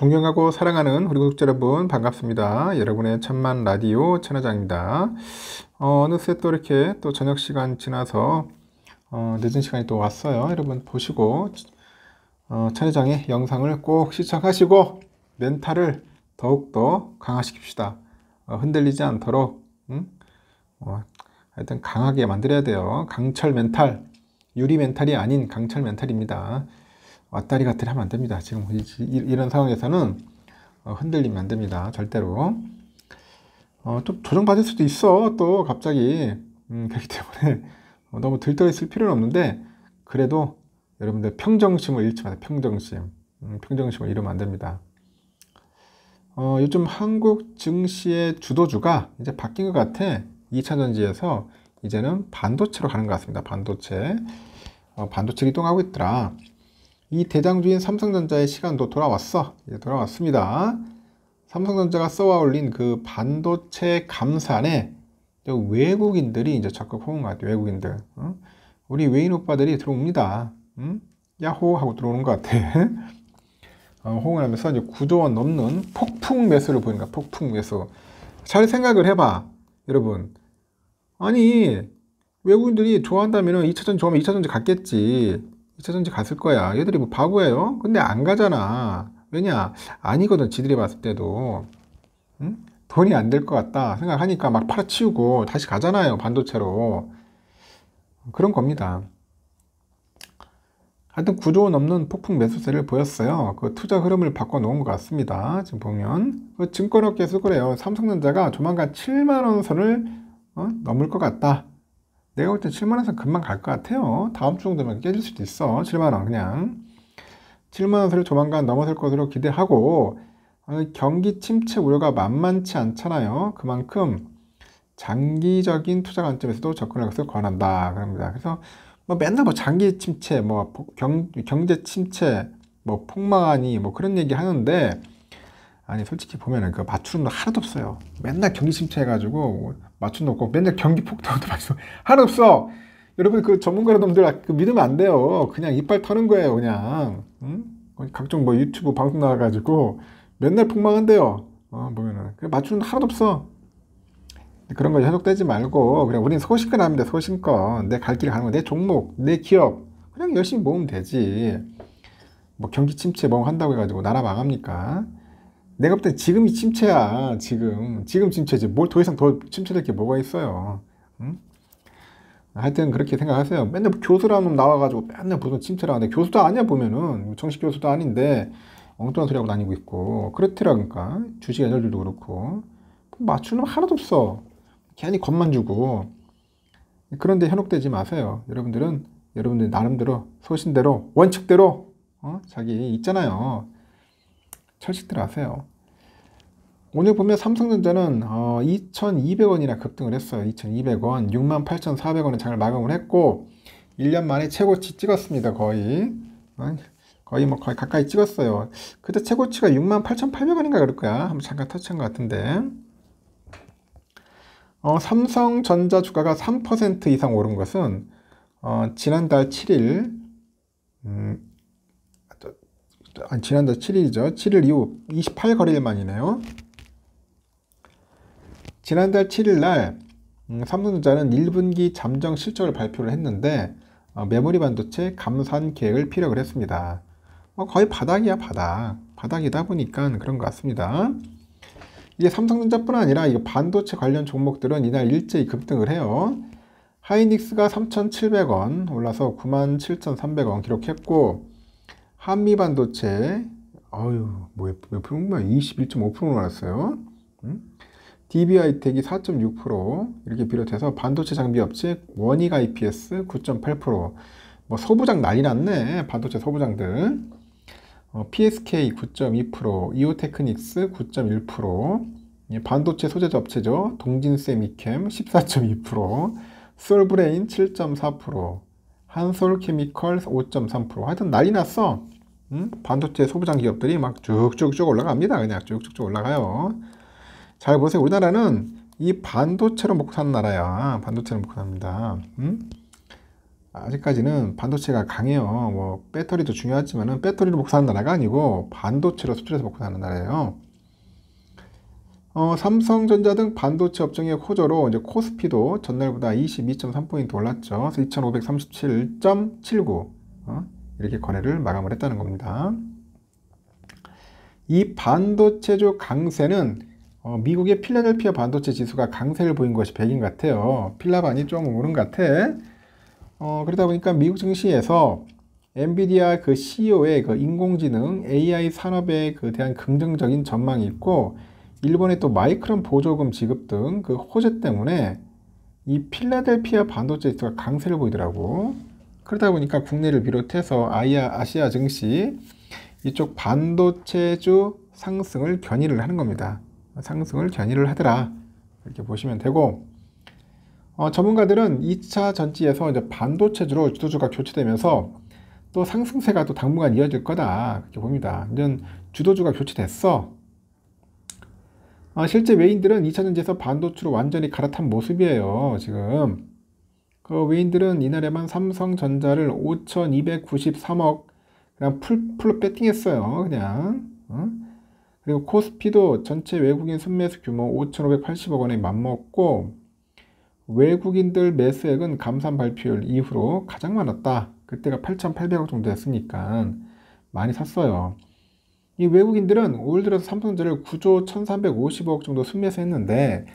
존경하고 사랑하는 우리 구독자 여러분 반갑습니다. 여러분의 천만 라디오 천하장입니다 어, 어느새 또 이렇게 또 저녁 시간 지나서 어, 늦은 시간이 또 왔어요. 여러분 보시고 어, 천하장의 영상을 꼭 시청하시고 멘탈을 더욱더 강화시킵시다. 어, 흔들리지 않도록 음? 어, 하여튼 강하게 만들어야 돼요. 강철 멘탈, 유리 멘탈이 아닌 강철 멘탈입니다. 왔다리 갔다리 하면 안 됩니다. 지금 이런 상황에서는 어, 흔들리면 안 됩니다. 절대로. 어, 또 조정받을 수도 있어. 또 갑자기. 음, 그렇기 때문에 어, 너무 들떠 있을 필요는 없는데 그래도 여러분들 평정심을 잃지 마세요. 평정심. 음, 평정심을 잃으면 안 됩니다. 어, 요즘 한국 증시의 주도주가 이제 바뀐 것 같아. 2차 전지에서 이제는 반도체로 가는 것 같습니다. 반도체. 어, 반도체 이동하고 있더라. 이 대장주인 삼성전자의 시간도 돌아왔어. 이제 돌아왔습니다. 삼성전자가 써와 올린 그 반도체 감산에 외국인들이 이제 적극 호응 같아요. 외국인들. 응? 우리 외인 오빠들이 들어옵니다. 응? 야호! 하고 들어오는 것 같아. 어, 호응을 하면서 이제 9조 원 넘는 폭풍 매수를 보니까 폭풍 매수. 잘 생각을 해봐. 여러분. 아니, 외국인들이 좋아한다면 2차전지 좋아하면 2차전지 갔겠지. 이차전지 갔을 거야. 얘들이 뭐 바보예요? 근데 안 가잖아. 왜냐? 아니거든. 지들이 봤을 때도. 응? 돈이 안 될 것 같다 생각하니까 막 팔아치우고 다시 가잖아요. 반도체로. 그런 겁니다. 하여튼 구조원 넘는 폭풍 매수세를 보였어요. 그 투자 흐름을 바꿔놓은 것 같습니다. 지금 보면. 그 증권업계에서 그래요. 삼성전자가 조만간 7만원 선을 어? 넘을 것 같다. 내가 볼 땐 7만원에서 금방 갈 것 같아요. 다음 주 정도면 깨질 수도 있어. 7만원 그냥. 7만원 을 조만간 넘어설 것으로 기대하고 어, 경기 침체 우려가 만만치 않잖아요. 그만큼 장기적인 투자 관점에서도 접근할 것을 권한다. 그럽니다. 그래서 뭐 맨날 뭐 장기 침체, 뭐 경, 경제 침체, 뭐 폭망하니 뭐 그런 얘기 하는데 아니 솔직히 보면은 그 맞춤도 하나도 없어요. 맨날 경기 침체해가지고 맞춤도 없고 맨날 경기 폭도도 맞고 하나 도 없어. 여러분 그 전문가 여러분들 아, 그 믿으면 안 돼요. 그냥 이빨 터는 거예요. 그냥 응? 어, 각종 뭐 유튜브 방송 나와가지고 맨날 폭망한대요. 어, 보면은 그 맞춤도 하나도 없어. 그런 거 현혹되지 말고 그냥 우린는 소신껏 합니다. 소신껏 내갈길을 가는 거내 종목 내 기업 그냥 열심히 모으면 되지. 뭐 경기 침체 뭐 한다고 해가지고 나라 망합니까? 내가 볼 때 지금이 침체야 지금 지금 침체지 뭘 더 이상 더 침체될 게 뭐가 있어요 응? 하여튼 그렇게 생각하세요 맨날 교수라는 놈 나와가지고 맨날 무슨 침체라는데 교수도 아니야 보면은 정식 교수도 아닌데 엉뚱한 소리하고 다니고 있고 그렇더라니까 주식 애널들도 그렇고 맞추는 하나도 없어 괜히 겁만 주고 그런데 현혹되지 마세요 여러분들은 여러분들 나름대로 소신대로 원칙대로 어? 자기 있잖아요 철식대로 하세요 오늘 보면 삼성전자는 어, 2,200원이나 급등을 했어요. 2,200원, 68,400원의 장을 마감을 했고 1년 만에 최고치 찍었습니다. 거의 거의 뭐 거의 가까이 찍었어요. 그때 최고치가 68,800원인가 그럴 거야. 한번 잠깐 터치한 것 같은데. 어, 삼성전자 주가가 3% 이상 오른 것은 어, 지난달 7일 음, 아, 지난달 7일이죠. 7일 이후 28거래일 만이네요. 지난달 7일 날 음, 삼성전자는 1분기 잠정 실적을 발표를 했는데 어, 메모리 반도체 감산 계획을 피력을 했습니다. 뭐 거의 바닥이야 바닥. 바닥이다 보니까 그런 것 같습니다. 이게 삼성전자뿐 아니라 이 반도체 관련 종목들은 이날 일제히 급등을 해요. 하이닉스가 3,700원 올라서 97,300원 기록했고 한미반도체 어유 뭐야 뭐야 21.5% 올랐어요. 음? d b 이텍이4.6% 이렇게 비롯해서 반도체 장비 업체 원익 IPS 9.8%, 뭐 서부장 난리 났네. 반도체 서부장들. 어, PSK 9.2%, 이오테크닉스 9.1%, 예, 반도체 소재 자 업체죠. 동진세미캠 14.2%, 솔브레인 7.4%, 한솔케미컬 5.3% 하여튼 난리 났어. 응? 음? 반도체 소부장 기업들이 막 쭉쭉쭉 올라갑니다. 그냥 쭉쭉쭉 올라가요. 잘 보세요. 우리나라는 이 반도체로 먹고 사는 나라야. 반도체로 먹고 삽니다. 음? 아직까지는 반도체가 강해요. 뭐 배터리도 중요하지만은 배터리로 먹고 사는 나라가 아니고 반도체로 수출해서 먹고 사는 나라예요. 어, 삼성전자 등 반도체 업종의 호조로 이제 코스피도 전날보다 22.3포인트 올랐죠. 그래서 2537.79 어? 이렇게 거래를 마감을 했다는 겁니다. 이 반도체주 강세는 어, 미국의 필라델피아 반도체 지수가 강세를 보인 것이 백인 같아요. 필라반이 좀 오른 것 같아. 어, 그러다 보니까 미국 증시에서 엔비디아 그 CEO의 그 인공지능 AI 산업에 그 대한 긍정적인 전망이 있고 일본의 또 마이크론 보조금 지급 등 그 호재 때문에 이 필라델피아 반도체 지수가 강세를 보이더라고. 그러다 보니까 국내를 비롯해서 아이아, 아시아 증시 이쪽 반도체주 상승을 견인을 하는 겁니다. 상승을 견인을 하더라 이렇게 보시면 되고 어, 전문가들은 2차 전지에서 이제 반도체주로 주도주가 교체되면서 또 상승세가 또 당분간 이어질 거다 그렇게 봅니다. 이제 주도주가 교체됐어. 어, 실제 외인들은 2차 전지에서 반도체로 완전히 갈아탄 모습이에요. 지금 그 외인들은 이날에만 삼성전자를 5,293억 그냥 풀 풀로 배팅했어요. 그냥. 어? 그리고 코스피도 전체 외국인 순매수 규모 5,580억 원에 맞먹고 외국인들 매수액은 감산 발표일 이후로 가장 많았다. 그때가 8,800억 정도 였으니까 많이 샀어요. 이 외국인들은 올 들어서 삼성전자를 9조 1,350억 정도 순매수했는데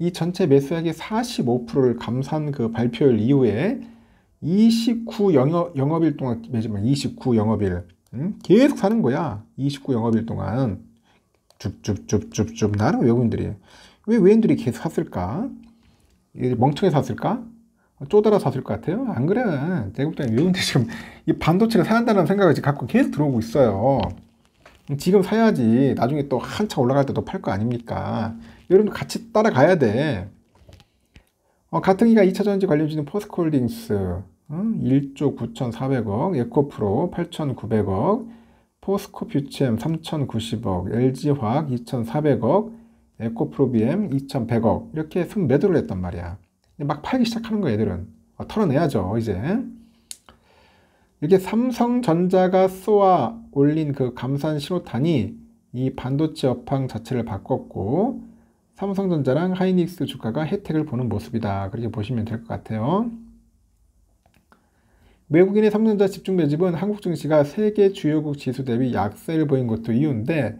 이 전체 매수액의 45%를 감산 그 발표일 이후에 29 영업, 영업일 동안 매지29 뭐 영업일 음? 계속 사는 거야. 29 영업일 동안. 쭉쭉쭉쭉쭉 나는 외국인들이 왜 외인들이 계속 샀을까? 멍청해 샀을까? 쪼달아 샀을 것 같아요? 안 그래. 대국당이 외국인들이 지금 이 반도체를 사야 한다는 생각을 지금 갖고 계속 들어오고 있어요. 지금 사야지 나중에 또 한참 올라갈 때도팔 거 아닙니까? 여러분도 같이 따라가야 돼. 어, 같은 기간 2차전지 관련주는 포스코홀딩스 어? 1조 9,400억, 에코프로 8,900억, 포스코 퓨엠 3,090억, LG화학 2,400억, 에코프로비엠 2,100억 이렇게 24도를 했단 말이야. 막 팔기 시작하는 거야 얘들은. 아, 어, 털어내야죠 이제. 이게 삼성전자가 쏘아 올린 그 감산 신호탄이 이 반도체 업황 자체를 바꿨고 삼성전자랑 하이닉스 주가가 혜택을 보는 모습이다. 그렇게 보시면 될 것 같아요. 외국인의 삼성전자 집중 매집은 한국 증시가 세계 주요국 지수 대비 약세를 보인 것도 이유인데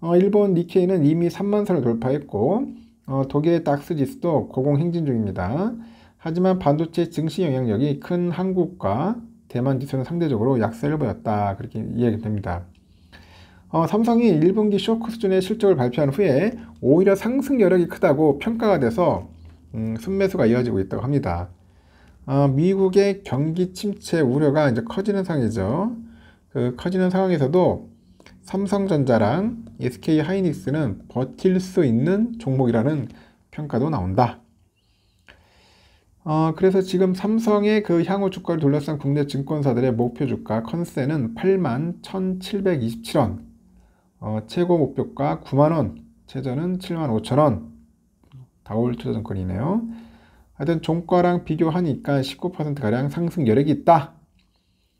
어, 일본 니케이는 이미 3만 선을 돌파했고 어, 독일의 닥스 지수도 고공 행진 중입니다. 하지만 반도체 증시 영향력이 큰 한국과 대만 지수는 상대적으로 약세를 보였다 그렇게 이해됩니다. 어, 삼성이 1분기 쇼크 수준의 실적을 발표한 후에 오히려 상승 여력이 크다고 평가가 돼서 음, 순매수가 이어지고 있다고 합니다. 어, 미국의 경기 침체 우려가 이제 커지는 상황이죠. 그 커지는 상황에서도 삼성전자랑 SK 하이닉스는 버틸 수 있는 종목이라는 평가도 나온다. 어, 그래서 지금 삼성의 그 향후 주가를 둘러싼 국내 증권사들의 목표 주가 컨센은 8만 1,727원, 어, 최고 목표가 9만원, 최저는 7만 5천원, 다 올 투자증권이네요. 하여튼 종가랑 비교하니까 19%가량 상승 여력이 있다.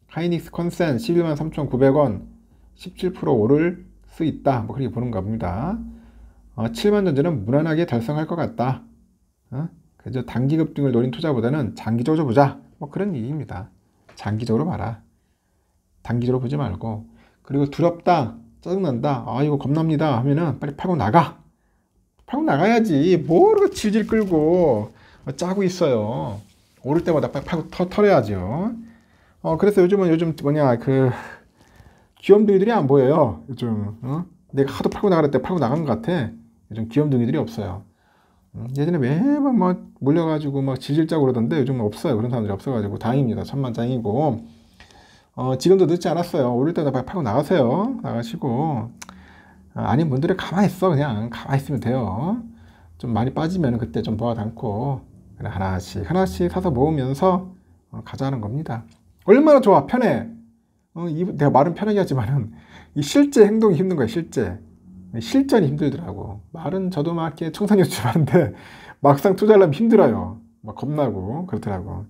하이닉스 컨센 11만 3,900원 17% 오를 수 있다. 뭐 그렇게 보는가 봅니다. 어, 7만 전제는 무난하게 달성할 것 같다. 어? 그저 단기 급등을 노린 투자보다는 장기적으로 보자. 뭐 그런 얘기입니다. 장기적으로 봐라. 단기적으로 보지 말고 그리고 두렵다, 짜증난다, 아 이거 겁납니다 하면은 빨리 팔고 나가. 팔고 나가야지. 뭐로 질질 끌고 짜고 있어요. 오를 때마다 팍팔고 터, 털어야죠. 어, 그래서 요즘은 요즘 뭐냐, 그, 귀염둥이들이 안 보여요. 요즘, 어? 내가 하도 팔고 나갈 때 팔고 나간 것 같아. 요즘 귀염둥이들이 없어요. 음, 예전에 매번 막 뭐 몰려가지고 막 질질 짜고 그러던데 요즘 없어요. 그런 사람들이 없어가지고 다행입니다. 천만 장이고 어, 지금도 늦지 않았어요. 오를 때다 팔고 나가세요. 나가시고. 아, 아닌 분들은 가만히 있어. 그냥 가만히 있으면 돼요. 좀 많이 빠지면 그때 좀 모아담고 하나씩 하나씩 사서 모으면서 어, 가자는 겁니다. 얼마나 좋아 편해. 어, 이, 내가 말은 편하게 하지만은 이 실제 행동이 힘든 거야 실제. 실전이 힘들더라고. 말은 저도 막 이렇게 청산유치 하는데 막상 투자하려면 힘들어요. 막 겁나고 그렇더라고.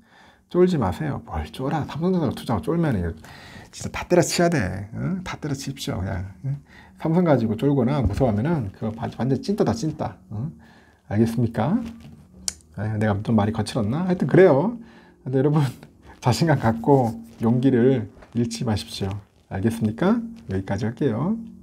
쫄지 마세요. 뭘 쫄아. 삼성전자 투자하고 쫄면 진짜 다 때려치야 돼. 응? 다때려치시오 그냥. 응? 삼성 가지고 쫄거나 무서워하면은 그거 완전 찐따다 찐따. 응? 알겠습니까? 내가 좀 말이 거칠었나? 하여튼 그래요. 근데 여러분 자신감 갖고 용기를 잃지 마십시오. 알겠습니까? 여기까지 할게요.